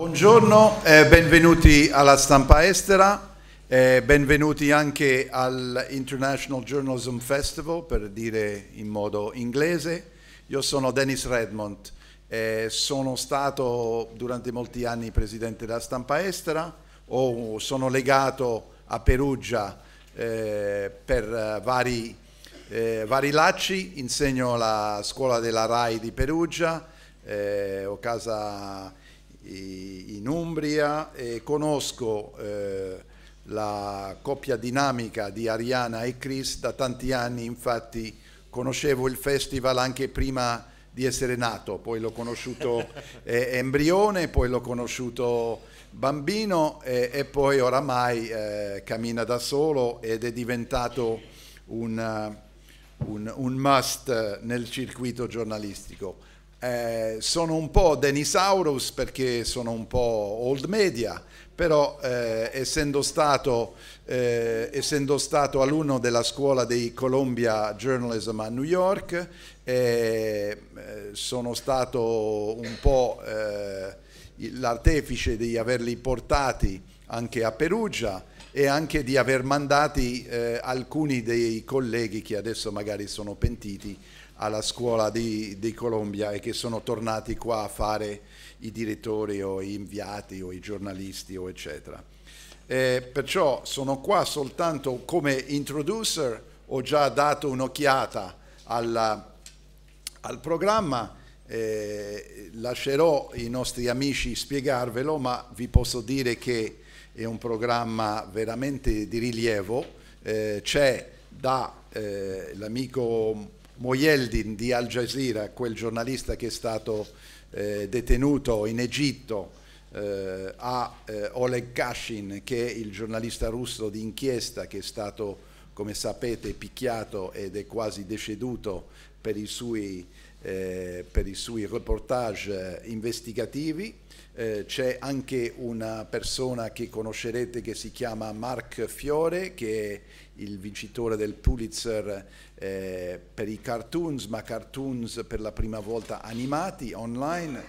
Buongiorno, eh, benvenuti alla stampa estera, eh, benvenuti anche all'International Journalism Festival, per dire in modo inglese. Io sono Dennis Redmond, eh, sono stato durante molti anni presidente della stampa estera, o sono legato a Perugia eh, per eh, vari, eh, vari lacci, insegno alla scuola della RAI di Perugia, ho casa in Umbria e conosco eh, la coppia dinamica di Ariana e Chris da tanti anni, infatti conoscevo il festival anche prima di essere nato, poi l'ho conosciuto eh, embrione, poi l'ho conosciuto bambino e, e poi oramai eh, cammina da solo ed è diventato un, un, un must nel circuito giornalistico eh, sono un po' Denisaurus perché sono un po' old media, però eh, essendo, stato, eh, essendo, stato, alunno della scuola dei Columbia Journalism a New York, eh, eh, sono stato un po' eh, l'artefice di averli portati anche a Perugia e anche di aver mandati alcuni dei colleghi che adesso magari sono pentiti alla scuola di, di, Colombia e che sono tornati qua a fare i direttori o gli inviati o i giornalisti o eccetera. E eh, perciò sono qua soltanto come introducer, ho già dato un'occhiata al programma, eh, lascerò i nostri amici spiegarvelo, ma vi posso dire che è un programma veramente di rilievo, eh, c'è da eh, l'amico Moyeldin di Al Jazeera, quel giornalista che è stato eh, detenuto in Egitto, eh, a eh, Oleg Kashin, che è il giornalista russo di inchiesta che è stato, come sapete, picchiato ed è quasi deceduto per i suoi eh, per i suoi reportage investigativi. Eh, c'è anche una persona che conoscerete che si chiama Mark Fiore, che è il vincitore del Pulitzer eh, per i cartoons, ma cartoons per la prima volta animati online.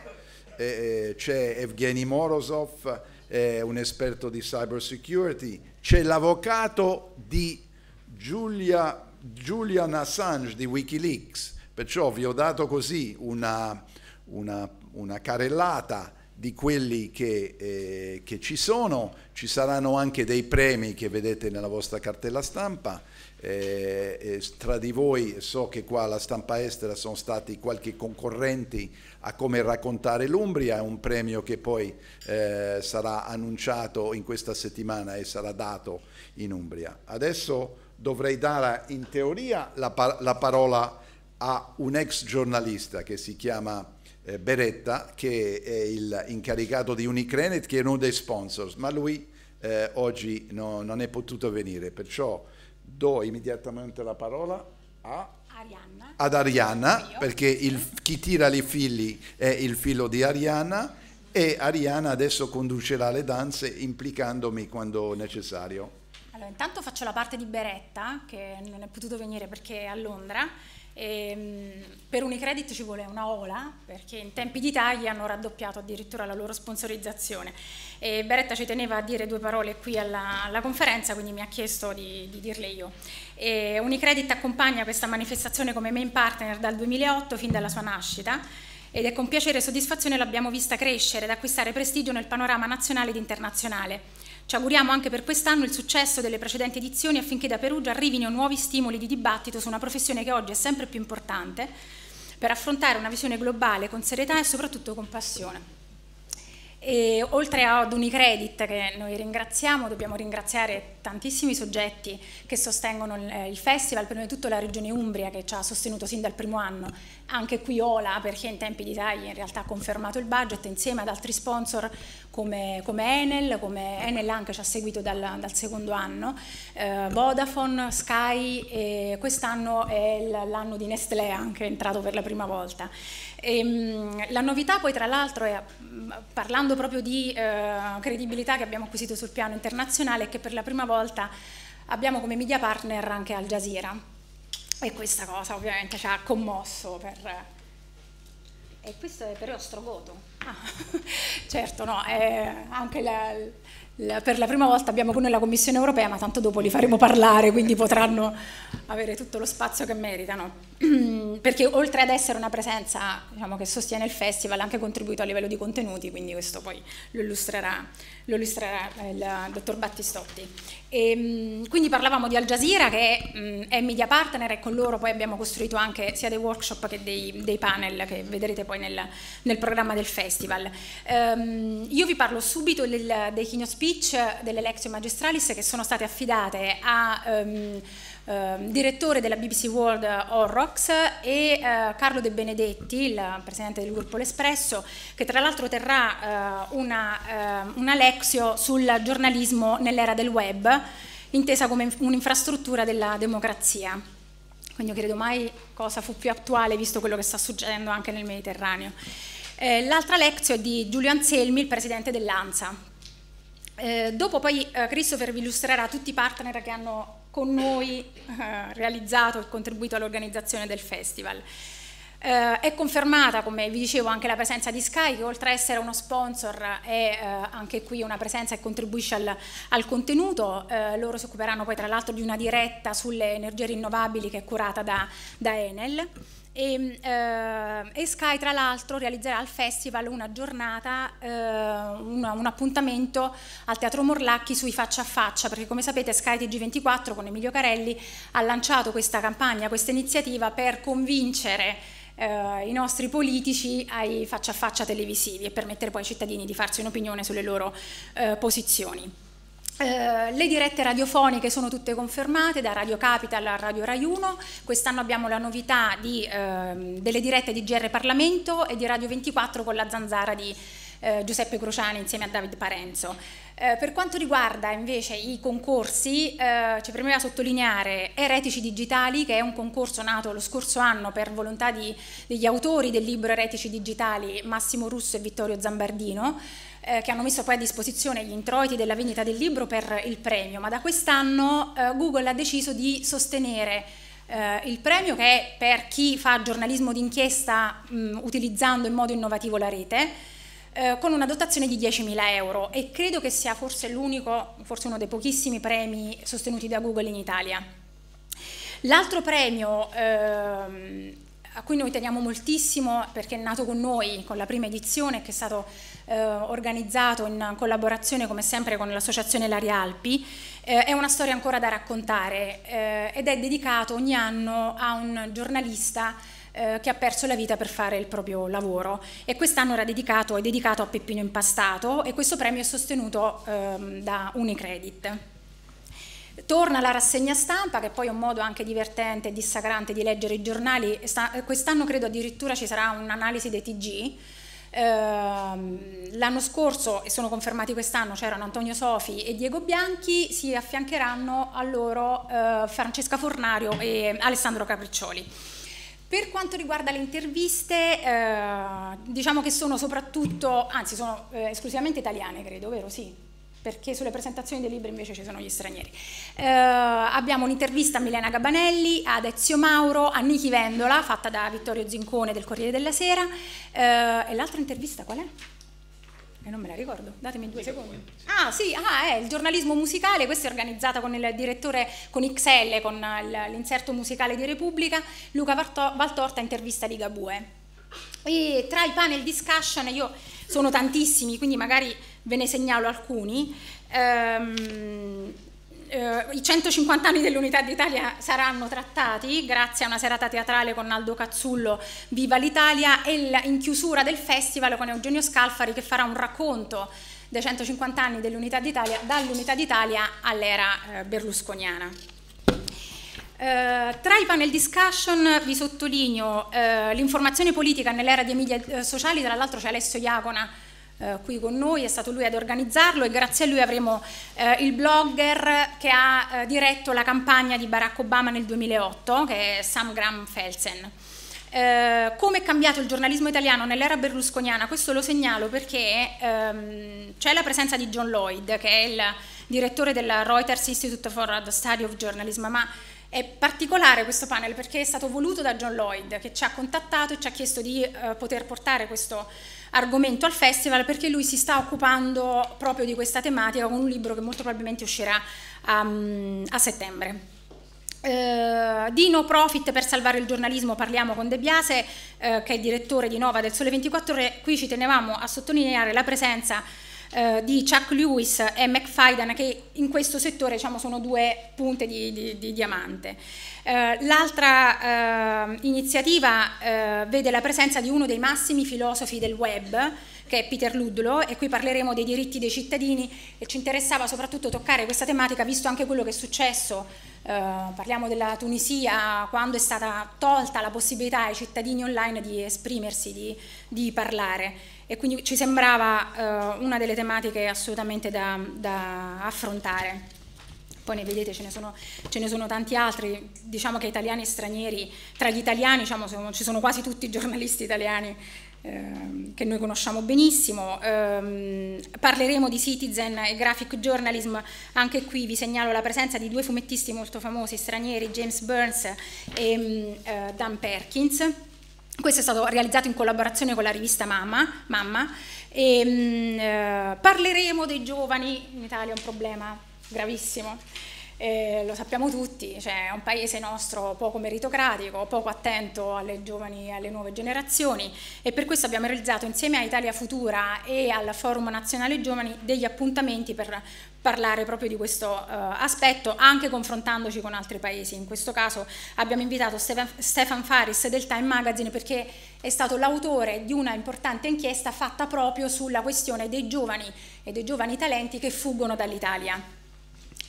Eh, eh, c'è Evgeny Morozov, un esperto di cybersecurity. C'è l'avvocato di Giulia, Julian Assange di Wikileaks Perciò vi ho dato così una, una, una carellata di quelli che, eh, che, ci sono, ci saranno anche dei premi che vedete nella vostra cartella stampa, eh, eh, tra di voi so che qua alla stampa estera sono stati qualche concorrenti a come raccontare l'Umbria, è un premio che poi eh, sarà annunciato in questa settimana e sarà dato in Umbria. Adesso dovrei dare in teoria la, par la parola a a un ex giornalista che si chiama eh, Beretta, che è il incaricato di Unicredit, che è uno dei sponsors, ma lui eh, oggi no, non è potuto venire, perciò do immediatamente la parola a Arianna. ad Arianna, perché il, chi tira i figli è il filo di Arianna e Arianna adesso conducerà le danze implicandomi quando necessario. Eh, intanto faccio la parte di Beretta, che non è potuto venire perché è a Londra. E, ehm, per Unicredit ci vuole una ola, perché in tempi di tagli hanno raddoppiato addirittura la loro sponsorizzazione. E Beretta ci teneva a dire due parole qui alla, alla conferenza, quindi mi ha chiesto di, di dirle io. E Unicredit accompagna questa manifestazione come main partner dal 2008 fin dalla sua nascita ed è con piacere e soddisfazione l'abbiamo vista crescere ed acquistare prestigio nel panorama nazionale ed internazionale. Ci auguriamo anche per quest'anno il successo delle precedenti edizioni affinché da Perugia arrivino nuovi stimoli di dibattito su una professione che oggi è sempre più importante per affrontare una visione globale con serietà e soprattutto con passione. E oltre ad Unicredit, che noi ringraziamo, dobbiamo ringraziare tantissimi soggetti che sostengono eh, il, festival, prima di tutto la Regione Umbria che ci ha sostenuto sin dal primo anno, anche qui Ola perché in tempi di tagli in realtà ha confermato il budget insieme ad altri sponsor come, come Enel, come Enel anche ci ha seguito dal, dal secondo anno, eh, Vodafone, Sky e quest'anno è l'anno di Nestlé anche entrato per la prima volta. E, ehm, la novità poi tra l'altro è mm, parlando parlando proprio di eh, credibilità che abbiamo acquisito sul piano internazionale e che per la prima volta abbiamo come media partner anche Al Jazeera. E questa cosa ovviamente ci ha commosso per... Eh, e questo è però Ostrogoto. Ah, certo, no, anche la, la, per la prima volta abbiamo con noi la Commissione europea, ma tanto dopo li faremo parlare, quindi potranno avere tutto lo spazio che meritano. perché oltre ad essere una presenza diciamo, che sostiene il festival ha anche contribuito a livello di contenuti, quindi questo poi lo illustrerà, lo illustrerà eh, il dottor Battistotti. E, ehm, quindi parlavamo di Al Jazeera che mm, è media partner e con loro poi abbiamo costruito anche sia dei workshop che dei, dei panel che vedrete poi nel, nel programma del festival. Um, io vi parlo subito del, dei keynote speech delle lezioni magistralis che sono state affidate a... Um, Ehm, direttore della BBC World Horrocks e eh, Carlo De Benedetti, il presidente del gruppo L'Espresso, che tra l'altro terrà eh, una, ehm, una lexio sul giornalismo nell'era del web, intesa come un'infrastruttura della democrazia. Quindi io credo mai cosa fu più attuale visto quello che sta succedendo anche nel Mediterraneo. Eh, l'altra lezione è di Giulio Anselmi, il presidente dell'ANSA. Eh, dopo poi eh, Christopher vi illustrerà tutti i partner che hanno con noi eh, realizzato e contribuito all'organizzazione del festival. Eh, è confermata, come vi dicevo, anche la presenza di Sky, che oltre a essere uno sponsor è eh, anche qui una presenza che contribuisce al, al contenuto. Eh, loro si occuperanno poi tra l'altro di una diretta sulle energie rinnovabili che è curata da, da Enel. E, eh, e, Sky tra l'altro realizzerà al festival una giornata, eh, una, un appuntamento al Teatro Morlacchi sui faccia a faccia, perché come sapete Sky TG24 con Emilio Carelli ha lanciato questa campagna, questa iniziativa per convincere eh, i nostri politici ai faccia a faccia televisivi e permettere poi ai cittadini di farsi un'opinione sulle loro eh, posizioni. Eh, le dirette radiofoniche sono tutte confermate da Radio Capital a Radio Rai 1, quest'anno abbiamo la novità di, eh, delle dirette di GR Parlamento e di Radio 24 con la zanzara di eh, Giuseppe Crociani insieme a David Parenzo. Eh, per quanto riguarda invece i concorsi, eh, ci premeva sottolineare Eretici Digitali, che è un concorso nato lo scorso anno per volontà di, degli autori del libro Eretici Digitali, Massimo Russo e Vittorio Zambardino, eh, che hanno messo poi a disposizione gli introiti della vendita del libro per il premio, ma da quest'anno eh, Google ha deciso di sostenere eh, il premio che è per chi fa giornalismo d'inchiesta mm, utilizzando in modo innovativo la rete, eh, con una dotazione di 10.000 euro e credo che sia forse l'unico, forse uno dei pochissimi premi sostenuti da Google in Italia. L'altro premio ehm, a cui noi teniamo moltissimo perché è nato con noi, con la prima edizione, che è stato eh, organizzato in collaborazione come sempre con l'associazione Lari Alpi, eh, è una storia ancora da raccontare eh, ed è dedicato ogni anno a un giornalista eh, che ha perso la vita per fare il proprio lavoro e quest'anno era dedicato, è dedicato a Peppino Impastato e questo premio è sostenuto ehm, da Unicredit. Torna la rassegna stampa, che è poi è un modo anche divertente e dissacrante di leggere i giornali. Eh, quest'anno credo addirittura ci sarà un'analisi dei TG. Ehm, l'anno scorso, e sono confermati quest'anno, c'erano Antonio Sofi e Diego Bianchi, si affiancheranno a loro eh, Francesca Fornario e Alessandro Capriccioli. Per quanto riguarda le interviste, eh, diciamo che sono soprattutto, anzi sono eh, esclusivamente italiane credo, vero? Sì, perché sulle presentazioni dei libri invece ci sono gli stranieri. Eh, abbiamo un'intervista a Milena Gabanelli, ad Ezio Mauro, a Niki Vendola, fatta da Vittorio Zincone del Corriere della Sera. Eh, e l'altra intervista qual è? E eh, non me la ricordo, datemi due secondi. Ah sì, ah, è il giornalismo musicale, questa è organizzata con il direttore, con XL, con l'inserto musicale di Repubblica, Luca Valtorta, intervista di Gabue. E tra i panel discussion, io sono tantissimi, quindi magari ve ne segnalo alcuni. Ehm, eh, i 150 anni dell'Unità d'Italia saranno trattati grazie a una serata teatrale con Aldo Cazzullo Viva l'Italia e la, in chiusura del festival con Eugenio Scalfari che farà un racconto dei 150 anni dell'Unità d'Italia dall'Unità d'Italia all'era eh, berlusconiana. Eh, tra i panel discussion vi sottolineo eh, l'informazione politica nell'era di media eh, sociali, tra l'altro c'è Alessio Iacona eh, qui con noi, è stato lui ad organizzarlo e grazie a lui avremo eh, il blogger che ha eh, diretto la campagna di Barack Obama nel 2008, che è Sam Graham Felsen. Eh, come è cambiato il giornalismo italiano nell'era berlusconiana? Questo lo segnalo perché ehm, c'è la presenza di John Lloyd, che è il direttore della Reuters Institute for the Study of Journalism, ma è particolare questo panel perché è stato voluto da John Lloyd, che ci ha contattato e ci ha chiesto di eh, poter portare questo argomento al festival perché lui si sta occupando proprio di questa tematica con un libro che molto probabilmente uscirà um, a settembre. Uh, eh, di no profit per salvare il giornalismo parliamo con De Biase uh, che è direttore di Nova del Sole 24 ore qui ci tenevamo a sottolineare la presenza eh, di Chuck Lewis e McFadden che in questo settore diciamo, sono due punte di, di, di diamante. Eh, l'altra eh, iniziativa eh, vede la presenza di uno dei massimi filosofi del web che è Peter Ludlow e qui parleremo dei diritti dei cittadini e ci interessava soprattutto toccare questa tematica visto anche quello che è successo Uh, parliamo della Tunisia, quando è stata tolta la possibilità ai cittadini online di esprimersi, di, di parlare e quindi ci sembrava eh, una delle tematiche assolutamente da, da, affrontare. Poi ne vedete, ce ne, sono, ce ne sono tanti altri, diciamo che italiani e stranieri, tra gli italiani diciamo, sono, ci sono quasi tutti i giornalisti italiani ehm, che noi conosciamo benissimo. Ehm, parleremo di Citizen e Graphic Journalism, anche qui vi segnalo la presenza di due fumettisti molto famosi stranieri, James Burns e mm, eh, Dan Perkins. Questo è stato realizzato in collaborazione con la rivista Mamma. Mamma e, ehm, eh, parleremo dei giovani, in Italia è un problema gravissimo eh, lo sappiamo tutti, cioè è un paese nostro poco meritocratico, poco attento alle giovani e alle nuove generazioni e per questo abbiamo realizzato insieme a Italia Futura e al Forum Nazionale Giovani degli appuntamenti per parlare proprio di questo uh, aspetto anche confrontandoci con altri paesi. In questo caso abbiamo invitato Stefan, Stefan Faris del Time Magazine perché è stato l'autore di una importante inchiesta fatta proprio sulla questione dei giovani e dei giovani talenti che fuggono dall'Italia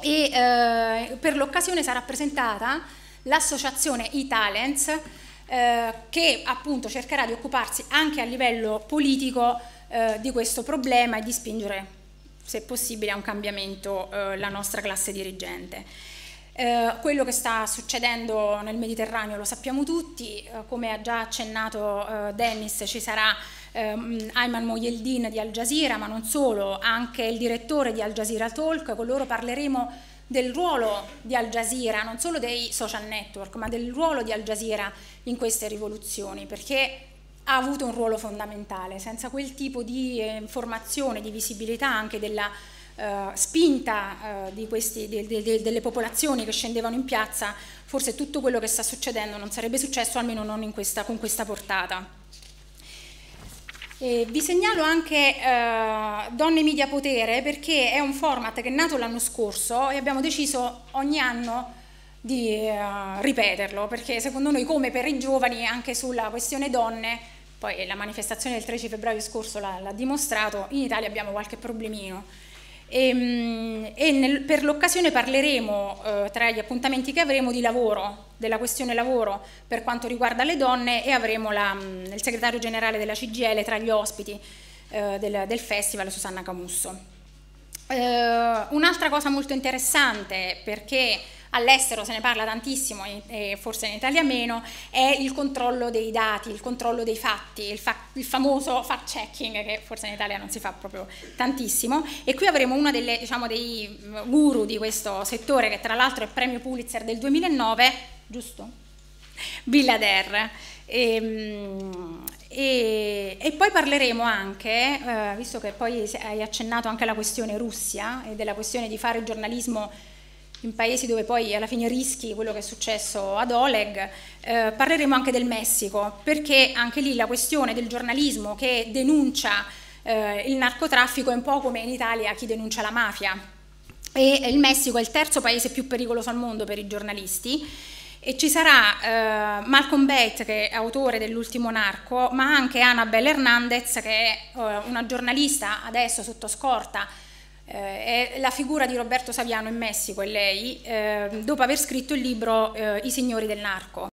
e eh, per l'occasione sarà presentata l'associazione e-talents eh, che appunto cercherà di occuparsi anche a livello politico eh, di questo problema e di spingere se possibile a un cambiamento eh, la nostra classe dirigente. Eh, quello che sta succedendo nel Mediterraneo lo sappiamo tutti, eh, come ha già accennato eh, Dennis ci sarà ehm, Ayman Moyeldin di Al Jazeera, ma non solo, anche il direttore di Al Jazeera Talk, con loro parleremo del ruolo di Al Jazeera, non solo dei social network, ma del ruolo di Al Jazeera in queste rivoluzioni, perché ha avuto un ruolo fondamentale, senza quel tipo di eh, informazione, di visibilità anche della eh, spinta eh, questi, delle popolazioni che scendevano in piazza, forse tutto quello che sta succedendo non sarebbe successo, almeno non questa, con questa portata. E vi segnalo anche eh, Donne Media Potere perché è un format che è nato l'anno scorso e abbiamo deciso ogni anno di eh, ripeterlo perché secondo noi come per i giovani anche sulla questione donne, poi la manifestazione del 13 febbraio scorso l'ha dimostrato, in Italia abbiamo qualche problemino e, ehm, e nel, per l'occasione parleremo eh, tra gli appuntamenti che avremo di lavoro, della questione lavoro per quanto riguarda le donne e avremo la, mm, il segretario generale della CGL tra gli ospiti eh, del, del, festival, Susanna Camusso. Eh, un'altra cosa molto interessante perché all'estero se ne parla tantissimo e forse in Italia meno, è il controllo dei dati, il controllo dei fatti, il, fa il famoso fact checking che forse in Italia non si fa proprio tantissimo e qui avremo uno diciamo, dei mm, guru di questo settore che tra l'altro è premio Pulitzer del 2009, giusto? Bill Adair. E, ehm, e, e, poi parleremo anche, eh, visto che poi hai accennato anche alla questione Russia e della questione di fare il giornalismo in paesi dove poi alla fine rischi quello che è successo ad Oleg, eh, parleremo anche del Messico, perché anche lì la questione del giornalismo che denuncia eh, il narcotraffico è un po' come in Italia chi denuncia la mafia. E il Messico è il terzo paese più pericoloso al mondo per i giornalisti. E ci sarà eh, Malcolm Bate, che è autore dell'ultimo narco, ma anche Annabelle Hernandez, che è eh, una giornalista adesso sotto scorta eh, la figura di Roberto Saviano in Messico è lei, eh, dopo aver scritto il libro eh, I signori del narco.